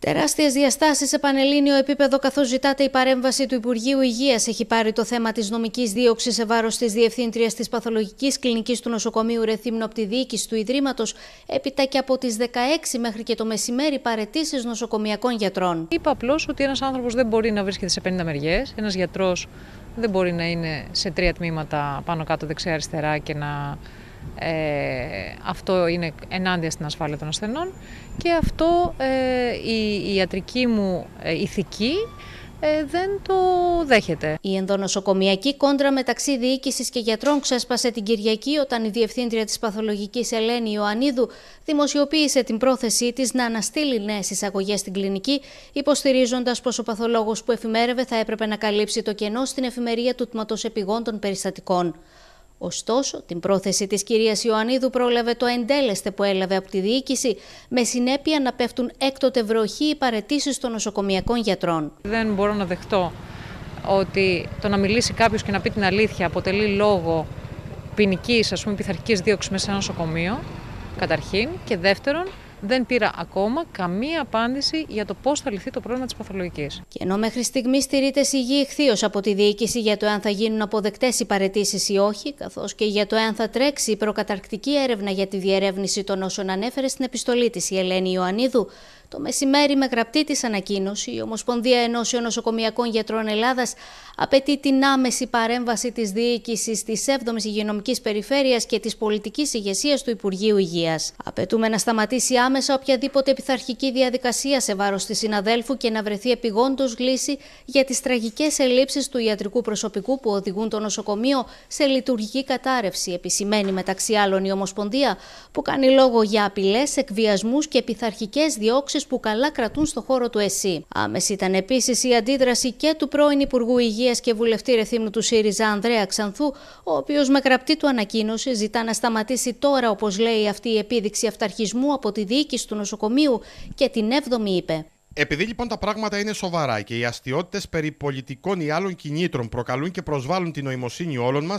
Τεράστιες διαστάσεις σε πανελλήνιο επίπεδο, καθώς ζητάται η παρέμβαση του Υπουργείου Υγείας, έχει πάρει το θέμα της νομικής δίωξης σε βάρος της Διευθύντριας της Παθολογικής Κλινικής του Νοσοκομείου Ρεθύμνου από τη διοίκηση του Ιδρύματος, έπειτα και από τις 16 μέχρι και το μεσημέρι παρετήσεις νοσοκομιακών γιατρών. Είπα απλώς ότι ένας άνθρωπος δεν μπορεί να βρίσκεται σε 50 μεριές, ένας γιατρός δεν μπορεί να είναι σε τρία τμήματα πάνω κάτω δεξιά-αριστερά και να ε, αυτό είναι ενάντια στην ασφάλεια των ασθενών και αυτό ε, η, η ιατρική μου ε, ηθική ε, δεν το δέχεται. Η ενδονοσοκομιακή κόντρα μεταξύ διοίκησης και γιατρών ξέσπασε την Κυριακή όταν η διευθύντρια της παθολογικής Ελένη Ιωαννίδου δημοσιοποίησε την πρόθεσή της να αναστείλει νέες εισαγωγές στην κλινική, υποστηρίζοντας πως ο παθολόγος που εφημέρευε θα έπρεπε να καλύψει το κενό στην εφημερία του τμήματος επιγόντων περιστατικών. Ωστόσο, την πρόθεση της κυρίας Ιωαννίδου πρόλαβε το εντέλεσθε που έλαβε από τη διοίκηση, με συνέπεια να πέφτουν έκτοτε βροχή οι παρετήσεις των νοσοκομιακών γιατρών. Δεν μπορώ να δεχτώ ότι το να μιλήσει κάποιος και να πει την αλήθεια αποτελεί λόγο ποινικής, ας πούμε, πειθαρχικής δίωξης μέσα σε ένα νοσοκομείο, καταρχήν. Και δεύτερον, δεν πήρα ακόμα καμία απάντηση για το πώς θα λυθεί το πρόβλημα της παθολογικής. Και ενώ μέχρι στιγμής στηρείται σιγή ηχθείως από τη διοίκηση για το αν θα γίνουν αποδεκτές οι παρετήσεις ή όχι, καθώς και για το αν θα τρέξει η προκαταρκτική έρευνα για τη διερεύνηση των όσων ανέφερε στην επιστολή της η Ελένη Ιωαννίδου, το μεσημέρι με γραπτή της ανακοίνωση, η Ομοσπονδία Ενώσεων Νοσοκομιακών Γιατρών Ελλάδας απαιτεί την άμεση παρέμβαση της διοίκησης της 7η Υγειονομικής Περιφέρειας και της πολιτικής ηγεσίας του Υπουργείου Υγείας. Απαιτούμε να σταματήσει άμεσα οποιαδήποτε επιθαρχική διαδικασία σε βάρος της συναδέλφου και να βρεθεί επιγόντως λύση για τις τραγικές ελλείψεις του ιατρικού προσωπικού που οδηγούν το νοσοκομείο σε λειτουργική κατάρρευση, επισημαίνει μεταξύ άλλων η Ομοσπονδία, που κάνει λόγο για απειλές, εκβιασμούς και επιθαρχικέ διώξεις που καλά κρατούν στο χώρο του ΕΣΥ. Άμεση ήταν επίσης η αντίδραση και του πρώην Υπουργού Υγείας και βουλευτή Ρεθύμνου του ΣΥΡΙΖΑ Ανδρέα Ξανθού, ο οποίος με γραπτή του ανακοίνωση ζητά να σταματήσει τώρα, όπως λέει αυτή η επίδειξη αυταρχισμού από τη δίκη διοίκηση του νοσοκομείου και την 7η είπε. Επειδή λοιπόν τα πράγματα είναι σοβαρά και οι αστείωτες περί πολιτικών ή άλλων κινήτρων προκαλούν και προσβάλλουν την νοημοσύνη όλων μας,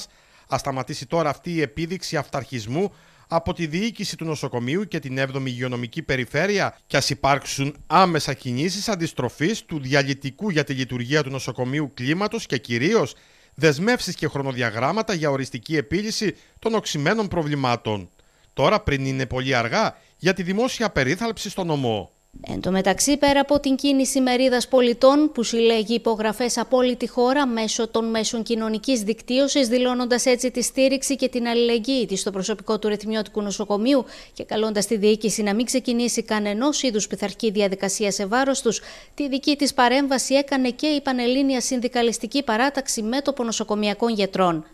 ας σταματήσει τώρα αυτή η επίδειξη αυταρχισμού από τη διοίκηση του νοσοκομείου και την 7η υγειονομική περιφέρεια και ας υπάρξουν άμεσα κινήσεις αντιστροφής του διαλυτικού για τη λειτουργία του νοσοκομείου κλίματος και κυρίως δεσμεύσεις και χρονοδιαγράμματα για οριστική επίλυση των οξυμένων προβλημάτων. Τώρα πριν είναι πολύ αργά, για τη δημόσια περίθαλψη στον νομό. Εν τω μεταξύ, πέρα από την κίνηση μερίδας πολιτών που συλλέγει υπογραφές από όλη τη χώρα μέσω των μέσων κοινωνικής δικτύωσης, δηλώνοντας έτσι τη στήριξη και την αλληλεγγύη της στο προσωπικό του ρυθμιώτικού Νοσοκομείου και καλώντας τη διοίκηση να μην ξεκινήσει κανένα είδους πειθαρχική διαδικασία σε βάρος τους, τη δική της παρέμβαση έκανε και η Πανελλήνια Συνδικαλιστική Παράταξη Μέτωπο Νοσοκομιακών Γιατρών.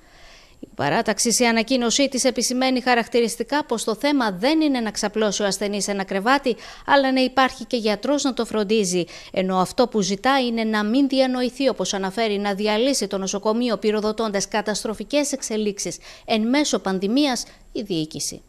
Η παράταξη σε ανακοίνωσή της επισημαίνει χαρακτηριστικά πως το θέμα δεν είναι να ξαπλώσει ο ασθενής ένα κρεβάτι, αλλά να υπάρχει και γιατρός να το φροντίζει. Ενώ αυτό που ζητά είναι να μην διανοηθεί, όπως αναφέρει, να διαλύσει το νοσοκομείο πυροδοτώντας καταστροφικές εξελίξεις εν μέσω πανδημίας η διοίκηση.